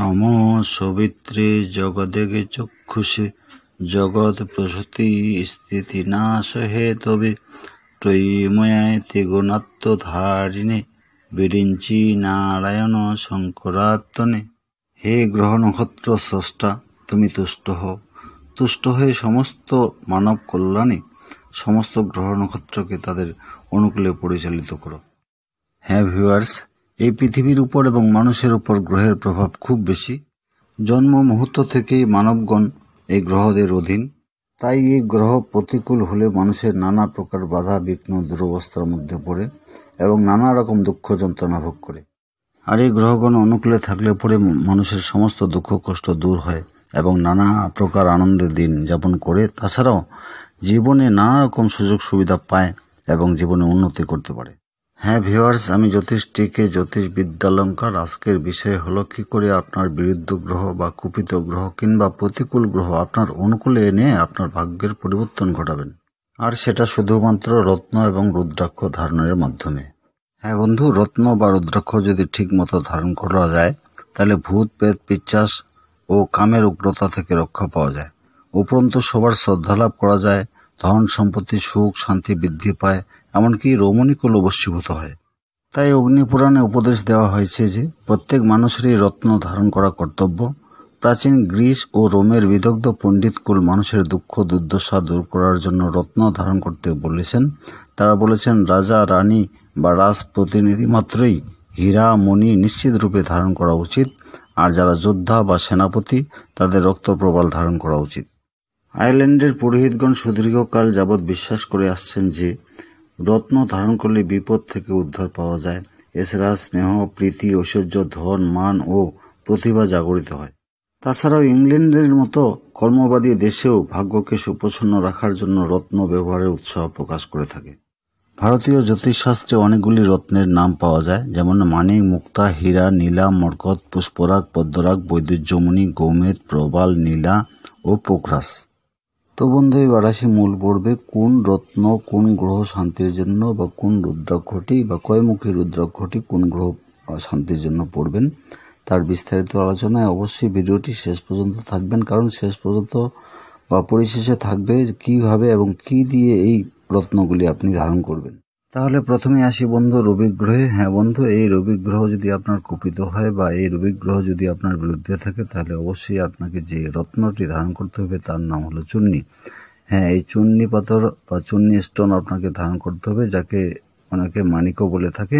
নম সবিত্রে জগদেগে চক্ষুষে জগৎ প্রসূতি স্থিতি নাশ হে তবে ত্রিগুণাত্ম গুণাত্মধারিণে বিরিঞ্চি নারায়ণ শঙ্করাত্মনে হে গ্রহ নক্ষত্র স্রষ্টা তুমি তুষ্ট হও তুষ্ট হয়ে সমস্ত মানব কল্যাণে সমস্ত গ্রহ নক্ষত্রকে তাদের অনুকূলে পরিচালিত করো হ্যাঁ ভিউয়ার্স এই পৃথিবীর উপর এবং মানুষের উপর গ্রহের প্রভাব খুব বেশি জন্ম মুহূর্ত থেকেই মানবগণ এই গ্রহদের অধীন তাই এই গ্রহ প্রতিকূল হলে মানুষের নানা প্রকার বাধা বিঘ্ন দুরবস্থার মধ্যে পড়ে এবং নানা রকম দুঃখ যন্ত্রণা ভোগ করে আর এই গ্রহগণ অনুকূলে থাকলে পরে মানুষের সমস্ত দুঃখ কষ্ট দূর হয় এবং নানা প্রকার আনন্দের দিন যাপন করে তাছাড়াও জীবনে নানা রকম সুযোগ সুবিধা পায় এবং জীবনে উন্নতি করতে পারে হ্যাঁ ভিওয়ার্স আমি জ্যোতিষ টিকে জ্যোতিষ বিদ্যালঙ্কার আজকের বিষয় হলো কি করে আপনার বিরুদ্ধ গ্রহ বা কুপিত গ্রহ কিংবা প্রতিকূল গ্রহ আপনার অনুকূলে এনে আপনার ভাগ্যের পরিবর্তন ঘটাবেন আর সেটা শুধুমাত্র রত্ন এবং রুদ্রাক্ষ ধারণের মাধ্যমে হ্যাঁ বন্ধু রত্ন বা রুদ্রাক্ষ যদি ঠিক মতো ধারণ করা যায় তাহলে ভূত পেত পিচ্ছাস ও কামের উগ্রতা থেকে রক্ষা পাওয়া যায় উপরন্তু সবার শ্রদ্ধা লাভ করা যায় ধন সম্পত্তি সুখ শান্তি বৃদ্ধি পায় এমনকি রৌমণিকুল বশীভূত হয় তাই অগ্নিপুরাণে উপদেশ দেওয়া হয়েছে যে প্রত্যেক মানুষেরই রত্ন ধারণ করা কর্তব্য প্রাচীন গ্রিস ও রোমের বিদগ্ধ পণ্ডিতকুল মানুষের দুঃখ দুর্দশা দূর করার জন্য রত্ন ধারণ করতে বলেছেন তারা বলেছেন রাজা রানী বা রাজ প্রতিনিধি মাত্রই হীরা মণি নিশ্চিত রূপে ধারণ করা উচিত আর যারা যোদ্ধা বা সেনাপতি তাদের রক্ত প্রবাল ধারণ করা উচিত আয়ারল্যান্ডের পুরোহিতগণ সুদীর্ঘকাল যাবৎ বিশ্বাস করে আসছেন যে রত্ন ধারণ করলে বিপদ থেকে উদ্ধার পাওয়া যায় এছাড়া স্নেহ প্রীতি ঐশ্বর্য ধন মান ও প্রতিভা জাগরিত হয় তাছাড়াও ইংল্যান্ডের মতো কর্মবাদী দেশেও ভাগ্যকে সুপ্রসন্ন রাখার জন্য রত্ন ব্যবহারের উৎসাহ প্রকাশ করে থাকে ভারতীয় জ্যোতিষশাস্ত্রে অনেকগুলি রত্নের নাম পাওয়া যায় যেমন মানিক মুক্তা হীরা নীলা মরকত পুষ্পরাগ পদ্মরাগ বৈদ্যুজ্যমণি গৌমেদ প্রবাল নীলা ও পোখরাস তো বন্ধু এবার আসি মূল পড়বে কোন রত্ন কোন গ্রহ শান্তির জন্য বা কোন রুদ্রাক্ষটি বা কয়মুখী রুদ্রাক্ষটি কোন গ্রহ শান্তির জন্য পড়বেন তার বিস্তারিত আলোচনায় অবশ্যই ভিডিওটি শেষ পর্যন্ত থাকবেন কারণ শেষ পর্যন্ত বা পরিশেষে থাকবে কিভাবে এবং কি দিয়ে এই রত্নগুলি আপনি ধারণ করবেন তাহলে প্রথমে আসি বন্ধু রবি গ্রহে হ্যাঁ বন্ধু এই রবি গ্রহ যদি আপনার কুপিত হয় বা এই রবি গ্রহ যদি আপনার বিরুদ্ধে থাকে তাহলে অবশ্যই আপনাকে যে রত্নটি ধারণ করতে হবে তার নাম হলো চুন্নি হ্যাঁ এই চুন্নি পাথর বা চুন্নি স্টোন আপনাকে ধারণ করতে হবে যাকে অনেকে মানিকও বলে থাকে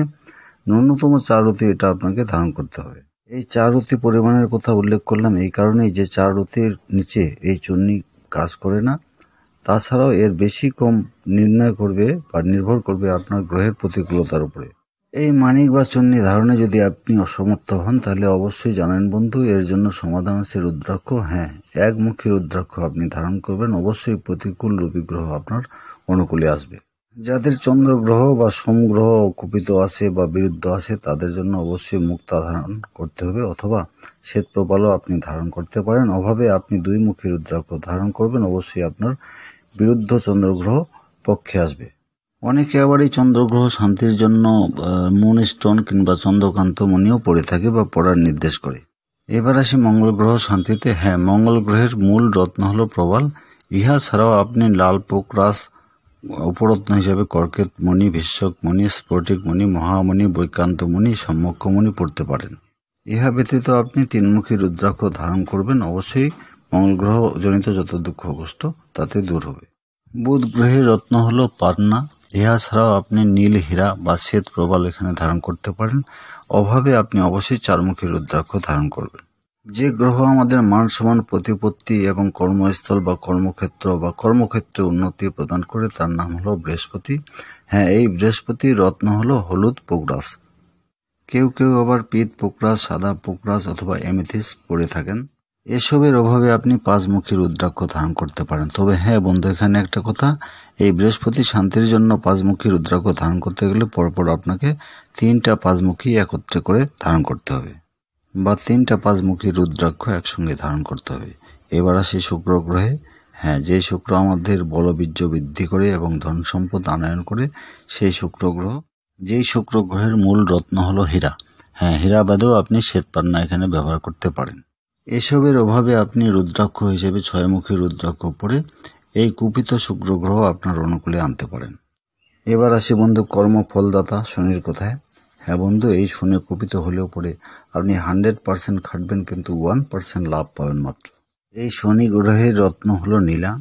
ন্যূনতম চার চারতি এটা আপনাকে ধারণ করতে হবে এই চার চারতি পরিমাণের কথা উল্লেখ করলাম এই কারণেই যে চার চারতির নিচে এই চুন্নি কাজ করে না তাছাড়াও এর বেশি কম নির্ণয় করবে বা নির্ভর করবে আপনার গ্রহের প্রতিকূলতার উপরে এই মানিক বা চন্নি ধারণে যদি আপনি অসমর্থ হন তাহলে অবশ্যই জানেন বন্ধু এর জন্য সমাধান আছে রুদ্রাক্ষ হ্যাঁ একমুখী রুদ্রাক্ষ আপনি ধারণ করবেন অবশ্যই প্রতিকূল রূপী গ্রহ আপনার অনুকূলে আসবে যাদের চন্দ্র গ্রহ বা সোম গ্রহ কুপিত আছে বা বিরুদ্ধ আছে তাদের জন্য অবশ্যই মুক্তা ধারণ করতে হবে অথবা শ্বেত প্রবালও আপনি ধারণ করতে পারেন অভাবে আপনি দুই মুখী রুদ্রাক্ষ ধারণ করবেন অবশ্যই আপনার বিরুদ্ধ চন্দ্রগ্রহ পক্ষে আসবে অনেকে আবার এই চন্দ্রগ্রহ শান্তির জন্য মুন স্টোন কিংবা চন্দ্রকান্ত মনিও পড়ে থাকে বা পড়ার নির্দেশ করে এবার আসি মঙ্গল গ্রহ শান্তিতে হ্যাঁ মঙ্গল গ্রহের মূল রত্ন হল প্রবাল ইহা ছাড়াও আপনি লাল পোকরাশ অপরত্ন হিসাবে কর্কেত মণি মণি স্ফটিক মণি মহামণি বৈকান্ত বৈকান্তমণি মণি পড়তে পারেন ইহা ব্যতীত আপনি তিনমুখী রুদ্রাক্ষ ধারণ করবেন অবশ্যই মঙ্গল গ্রহ জনিত যত দুঃখ কষ্ট তাতে দূর হবে বুধ গ্রহের রত্ন হল পান্না ইহা ছাড়াও আপনি নীল হীরা বা শ্বেত প্রবাল এখানে ধারণ করতে পারেন অভাবে আপনি অবশ্যই চারমুখী রুদ্রাক্ষ ধারণ করবেন যে গ্রহ আমাদের মানসমান প্রতিপত্তি এবং কর্মস্থল বা কর্মক্ষেত্র বা কর্মক্ষেত্রে উন্নতি প্রদান করে তার নাম হলো বৃহস্পতি হ্যাঁ এই বৃহস্পতি রত্ন হলো হলুদ পোকরাস কেউ কেউ আবার পিত পোকরাস সাদা পোকরাস অথবা এমিথিস পড়ে থাকেন এসবের অভাবে আপনি পাঁচমুখী রুদ্রাক্ষ ধারণ করতে পারেন তবে হ্যাঁ বন্ধু এখানে একটা কথা এই বৃহস্পতি শান্তির জন্য পাঁচমুখী রুদ্রাক্ষ ধারণ করতে গেলে পরপর আপনাকে তিনটা পাঁচমুখী একত্রে করে ধারণ করতে হবে বা তিনটা পাঁচমুখী রুদ্রাক্ষ একসঙ্গে ধারণ করতে হবে এবার আসে শুক্র গ্রহে হ্যাঁ যে শুক্র আমাদের বলবীর্য বৃদ্ধি করে এবং ধন সম্পদ আনয়ন করে সেই শুক্র গ্রহ যেই শুক্র গ্রহের মূল রত্ন হল হীরা হ্যাঁ হীরা বাদেও আপনি শ্বেতপান্না এখানে ব্যবহার করতে পারেন এসবের অভাবে আপনি রুদ্রাক্ষ হিসেবে ছয়মুখী রুদ্রাক্ষ পরে এই কুপিত শুক্র গ্রহ আপনার অনুকূলে আনতে পারেন এবার আসি বন্ধু কর্মফলদাতা শনির কোথায় হ্যাঁ বন্ধু এই শুনে কপিত হলেও পরে আপনি হান্ড্রেড পার্সেন্ট খাটবেন কিন্তু ওয়ান পার্সেন্ট লাভ পাবেন মাত্র এই শনি গ্রহের রত্ন হলো নীলা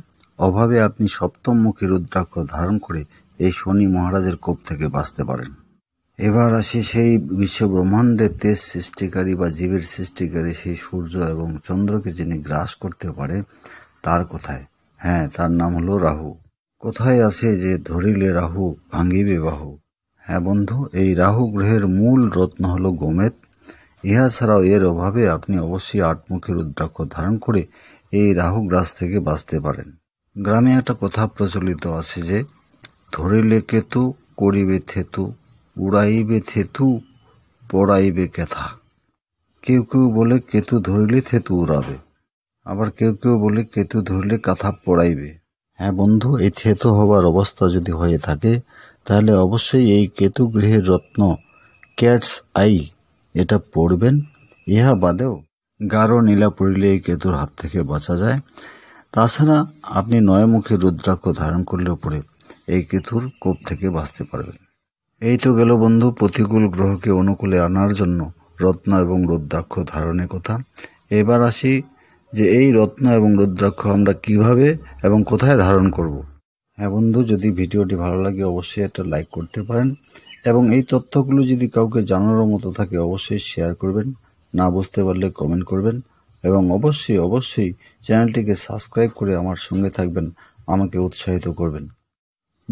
অভাবে আপনি সপ্তম মুখী রুদ্রাক্ষ ধারণ করে এই শনি মহারাজের কোপ থেকে বাঁচতে পারেন এবার আসি সেই বিশ্ব ব্রহ্মাণ্ডের তেজ সৃষ্টিকারী বা জীবের সৃষ্টিকারী সেই সূর্য এবং চন্দ্রকে যিনি গ্রাস করতে পারে তার কোথায় হ্যাঁ তার নাম হলো রাহু কোথায় আছে যে ধরিলে রাহু ভাঙিবে বাহু হ্যাঁ বন্ধু এই রাহু গ্রহের মূল রত্ন হল গোমেদ ইহা ছাড়াও এর অভাবে আপনি অবশ্যই আটমুখী রুদ্রাক্ষ ধারণ করে এই রাহু গ্রাস থেকে বাঁচতে পারেন গ্রামে একটা কথা প্রচলিত আছে যে ধরিলে কেতু করিবে থেতু উড়াইবে থেতু পড়াইবে কেথা কেউ কেউ বলে কেতু ধরিলে থেতু উড়াবে আবার কেউ কেউ বলে কেতু ধরলে কাঁথা পড়াইবে হ্যাঁ বন্ধু এই থেতু হবার অবস্থা যদি হয়ে থাকে তাহলে অবশ্যই এই কেতু গৃহের রত্ন ক্যাটস আই এটা পড়বেন ইহা বাদেও গাঢ় নীলা পড়লে এই কেতুর হাত থেকে বাঁচা যায় তাছাড়া আপনি নয়মুখী রুদ্রাক্ষ ধারণ করলেও পড়ে এই কেতুর কোপ থেকে বাঁচতে পারবেন এই তো গেল বন্ধু প্রতিকূল গ্রহকে অনুকূলে আনার জন্য রত্ন এবং রুদ্রাক্ষ ধারণের কথা এবার আসি যে এই রত্ন এবং রুদ্রাক্ষ আমরা কিভাবে এবং কোথায় ধারণ করব। হ্যাঁ বন্ধু যদি ভিডিওটি ভালো লাগে অবশ্যই একটা লাইক করতে পারেন এবং এই তথ্যগুলো যদি কাউকে জানানোর মতো থাকে অবশ্যই শেয়ার করবেন না বুঝতে পারলে কমেন্ট করবেন এবং অবশ্যই অবশ্যই চ্যানেলটিকে সাবস্ক্রাইব করে আমার সঙ্গে থাকবেন আমাকে উৎসাহিত করবেন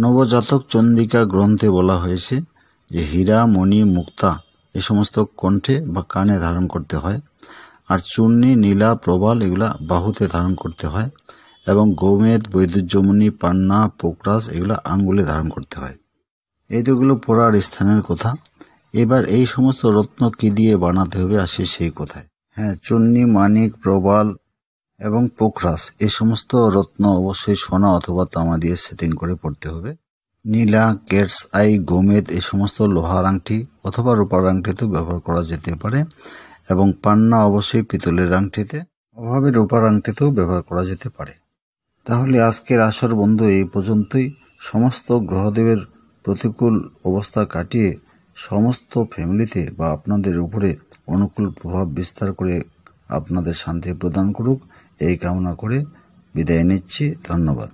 নবজাতক চন্দ্রিকা গ্রন্থে বলা হয়েছে যে হীরা মণি মুক্তা এ সমস্ত কণ্ঠে বা কানে ধারণ করতে হয় আর চূর্ণী নীলা প্রবাল এগুলা বাহুতে ধারণ করতে হয় এবং গোমেদ বৈদ্যুজ্যমুনি পান্না পোকরাস এগুলা আঙ্গুলে ধারণ করতে হয় এই তোগুলো পড়ার স্থানের কথা এবার এই সমস্ত রত্ন কি দিয়ে বানাতে হবে আসে সেই কথায় হ্যাঁ চুন্নি মানিক প্রবাল এবং পোখরাস এ সমস্ত রত্ন অবশ্যই সোনা অথবা তামা দিয়ে সেটিং করে পড়তে হবে নীলা কেটস আই গোমেদ এ সমস্ত লোহার আংটি অথবা রূপার আংটিতেও ব্যবহার করা যেতে পারে এবং পান্না অবশ্যই পিতলের আংটিতে অভাবে রূপার আংটিতেও ব্যবহার করা যেতে পারে তাহলে আজকের আসার বন্ধু এই পর্যন্তই সমস্ত গ্রহদেবের প্রতিকূল অবস্থা কাটিয়ে সমস্ত ফ্যামিলিতে বা আপনাদের উপরে অনুকূল প্রভাব বিস্তার করে আপনাদের শান্তি প্রদান করুক এই কামনা করে বিদায় নিচ্ছি ধন্যবাদ